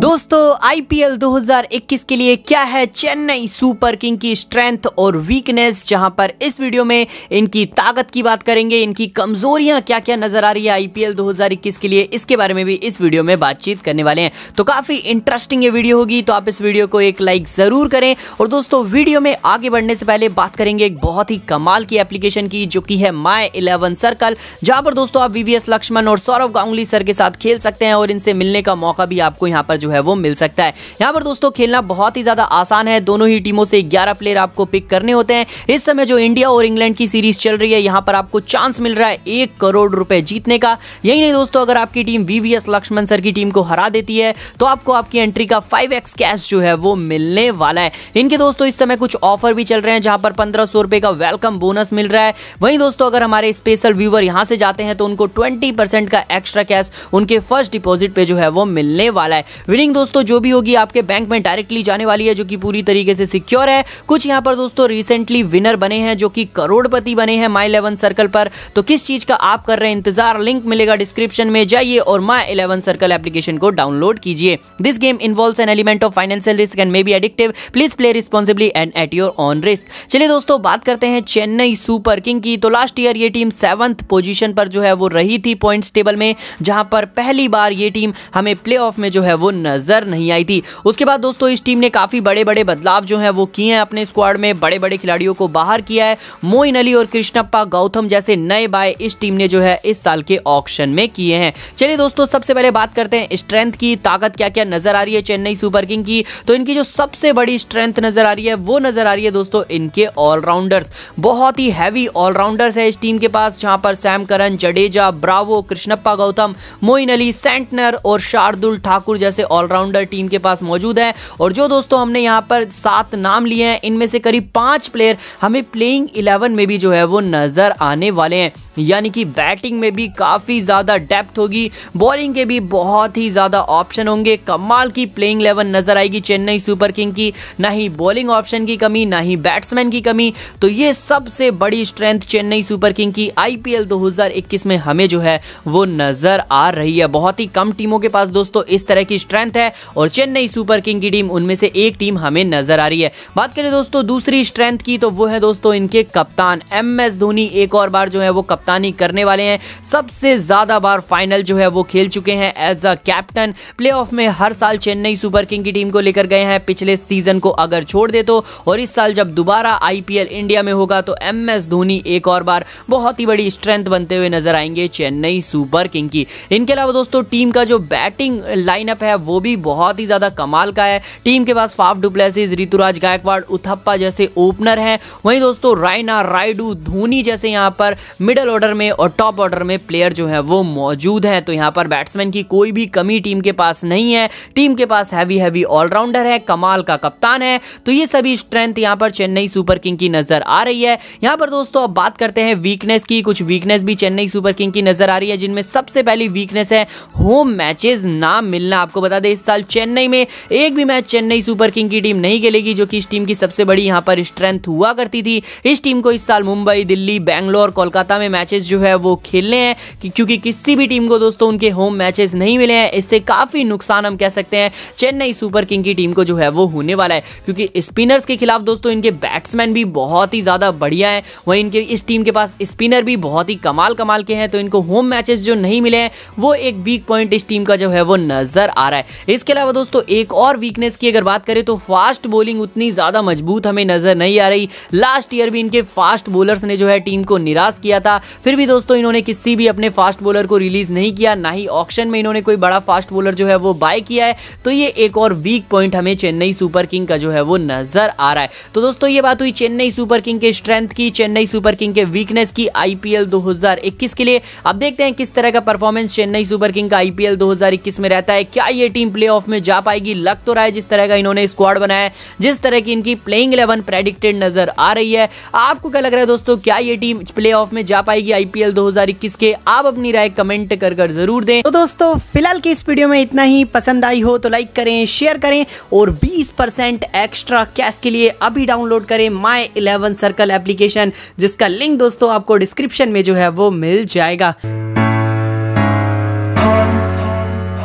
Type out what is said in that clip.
दोस्तों आईपीएल 2021 के लिए क्या है चेन्नई सुपर किंग की स्ट्रेंथ और वीकनेस जहां पर इस वीडियो में इनकी ताकत की बात करेंगे इनकी कमजोरियां क्या क्या नजर आ रही है आईपीएल 2021 के लिए इसके बारे में भी इस वीडियो में बातचीत करने वाले हैं तो काफी इंटरेस्टिंग ये वीडियो होगी तो आप इस वीडियो को एक लाइक जरूर करें और दोस्तों वीडियो में आगे बढ़ने से पहले बात करेंगे एक बहुत ही कमाल की एप्लीकेशन की जो की है माई इलेवन सर्कल जहां पर दोस्तों आप वीवीएस लक्ष्मण और सौरभ गांगुली सर के साथ खेल सकते हैं और इनसे मिलने का मौका भी आपको यहाँ पर जो है वो मिल सकता है यहाँ पर दोस्तों खेलना बहुत ही ज़्यादा आसान है दोनों ही टीमों से ग्यारह प्लेयर आपको पिक करने होते हैं इस समय जो इंडिया और इंग्लैंड की सीरीज चल रही है यहाँ पर आपको चांस मिल रहा है एक करोड़ रुपए जीतने का यही नहीं दोस्तों अगर आपकी टीम वीवीएस लक्ष्मण सर की टीम को हरा देती है तो आपको आपकी एंट्री का फाइव कैश जो है वो मिलने वाला है इनके दोस्तों इस समय कुछ ऑफर भी चल रहे हैं जहां पर पंद्रह सौ रुपए का वेलकम बोनस मिल रहा है वहीं दोस्तों अगर हमारे स्पेशल व्यूवर यहां से जाते हैं तो उनको ट्वेंटी परसेंट का एक्स्ट्रा कैश उनके फर्स्ट डिपॉजिट पे जो है वो मिलने वाला है बिलिंग दोस्तों जो भी होगी आपके बैंक में डायरेक्टली जाने वाली है जो कि पूरी तरीके से सिक्योर है कुछ यहाँ पर दोस्तों रिसेंटली विनर बने हैं जो कि करोड़पति बने हैं माई इलेवन सर्कल पर तो किस चीज का आप कर रहे हैं इंतजार लिंक मिलेगा डिस्क्रिप्शन में जाइए और माई इलेवन सर्कल एप्लीकेशन को डाउनलोड कीजिए this game involve an element of financial risk and may be addictive please play responsibly and at your own risk चलिए दोस्तों बात करते हैं चेन्नई सुपर किंग की तो लास्ट ईयर ये टीम सेवंथ पोजिशन पर जो है वो रही थी पॉइंट्स टेबल में जहां पर पहली बार ये टीम हमें प्ले में जो है वो नज़र नहीं आई थी उसके बाद दोस्तों इस टीम ने काफ़ी बड़े बड़े बदलाव जो है वो किए हैं अपने स्क्वाड में बड़े बड़े खिलाड़ियों को बाहर किया है मोइन अली और कृष्णप्पा गौतम जैसे नए बाय इस टीम ने जो है इस साल के ऑप्शन में किए हैं चलिए दोस्तों सबसे पहले बात करते हैं स्ट्रेंथ की ताकत क्या क्या नज़र आ रही है चेन्नई सुपर किंग की तो इनकी जो सबसे बड़ी स्ट्रेंथ नज़र आ रही है वो नज़र आ रही है दोस्तों इनके ऑलराउंडर्स बहुत ही हैवी ऑलराउंडर्स है इस टीम के पास जहां पर Sam Curran Jadeja Bravo Krishnappa Gautham Moeen Ali Santner और शार्दुल ठाकुर जैसे ऑलराउंडर टीम के पास मौजूद है और जो दोस्तों हमने यहाँ पर सात नाम लिए हैं इनमें से करीब पांच प्लेयर हमें प्लेइंग इलेवन में भी जो है वो नज़र आने वाले हैं यानी कि बैटिंग में भी काफ़ी ज़्यादा डेप्थ होगी बॉलिंग के भी बहुत ही ज़्यादा ऑप्शन होंगे कमाल की प्लेइंग लेवल नज़र आएगी चेन्नई सुपर किंग की ना ही बॉलिंग ऑप्शन की कमी ना ही बैट्समैन की कमी तो ये सबसे बड़ी स्ट्रेंथ चेन्नई सुपर किंग की आईपीएल 2021 में हमें जो है वो नज़र आ रही है बहुत ही कम टीमों के पास दोस्तों इस तरह की स्ट्रेंथ है और चेन्नई सुपर किंग की टीम उनमें से एक टीम हमें नज़र आ रही है बात करें दोस्तों दूसरी स्ट्रेंथ की तो वो है दोस्तों इनके कप्तान एम धोनी एक और बार जो है वो कप्तान कप्तानी करने वाले हैं सबसे ज़्यादा बार फाइनल जो है वो खेल चुके हैं एज अ कैप्टन प्ले में हर साल चेन्नई सुपर किंग की टीम को लेकर गए हैं पिछले सीजन को अगर छोड़ दे तो और इस साल जब दोबारा आईपीएल इंडिया में होगा तो एम एस धोनी एक और बार बहुत ही बड़ी स्ट्रेंथ बनते हुए नजर आएंगे चेन्नई सुपर किंग की इनके अलावा दोस्तों टीम का जो बैटिंग लाइनअप है वो भी बहुत ही ज़्यादा कमाल का है टीम के पास फाफ डुप्लेसिस ऋतुराज गायकवाड़ उथप्पा जैसे ओपनर हैं वहीं दोस्तों रायना रायडू धोनी जैसे यहां पर मिडल मिडल ऑर्डर में और टॉप ऑर्डर में प्लेयर जो है वो मौजूद है तो यहाँ पर बैट्समैन की कोई भी कमी टीम के पास नहीं है टीम के पास हैवी हैवी ऑलराउंडर है कमाल का कप्तान है तो ये सभी स्ट्रेंथ यहाँ पर चेन्नई सुपर किंग की नजर आ रही है यहाँ पर दोस्तों अब बात करते हैं वीकनेस की कुछ वीकनेस भी चेन्नई सुपर किंग की नजर आ रही है जिनमें सबसे पहली वीकनेस है होम मैचेस ना मिलना आपको बता दें इस साल चेन्नई में एक भी मैच चेन्नई सुपर किंग की टीम नहीं खेलेगी जो कि इस टीम की सबसे बड़ी यहाँ पर स्ट्रेंथ हुआ करती थी इस टीम को इस साल मुंबई दिल्ली बैंगलोर कोलकाता में मैचेस जो है वो खेलने हैं कि क्योंकि किसी भी टीम को दोस्तों उनके होम मैचेस नहीं मिले हैं इससे काफ़ी नुकसान हम कह सकते हैं चेन्नई सुपर किंग की टीम को जो है वो होने वाला है क्योंकि स्पिनर्स के खिलाफ दोस्तों इनके बैट्समैन भी बहुत ही ज़्यादा बढ़िया है वहीं इनके इस टीम के पास स्पिनर भी बहुत ही कमाल कमाल के हैं तो इनको होम मैचेस जो नहीं मिले हैं वो एक वीक पॉइंट इस टीम का जो है वो नज़र आ रहा है इसके अलावा दोस्तों एक और वीकनेस की अगर बात करें तो फास्ट बॉलिंग उतनी ज़्यादा मजबूत हमें नज़र नहीं आ रही लास्ट ईयर भी इनके फास्ट बॉलर्स ने जो है टीम को निराश किया था फिर भी दोस्तों इन्होंने किसी भी अपने फास्ट बॉलर को रिलीज नहीं किया ना ही ऑप्शन में इन्होंने कोई बड़ा फास्ट बॉलर जो है वो बाय किया है तो ये एक और वीक पॉइंट हमें चेन्नई सुपर किंग का जो है वो नजर आ रहा है तो दोस्तों ये बात हुई चेन्नई सुपर किंग के स्ट्रेंथ की चेन्नई सुपर किंग के वीकनेस की आईपीएल 2021 के लिए अब देखते हैं किस तरह का परफॉर्मेंस चेन्नई सुपर किंग का आईपीएल 2021 में रहता है क्या ये टीम प्ले में जा पाएगी लग तो रहा है जिस तरह का इन्होंने स्क्वाड बनाया है जिस तरह की इनकी प्लेइंग इलेवन प्रेडिक्टेड नजर आ रही है आपको क्या लग रहा है दोस्तों क्या ये टीम प्ले में जा पाएगी जाएगी आईपीएल 2021 के आप अपनी राय कमेंट कर कर जरूर दें तो दोस्तों फिलहाल की इस वीडियो में इतना ही पसंद आई हो तो लाइक करें शेयर करें और 20% एक्स्ट्रा कैश के लिए अभी डाउनलोड करें माई इलेवन सर्कल एप्लीकेशन जिसका लिंक दोस्तों आपको डिस्क्रिप्शन में जो है वो मिल जाएगा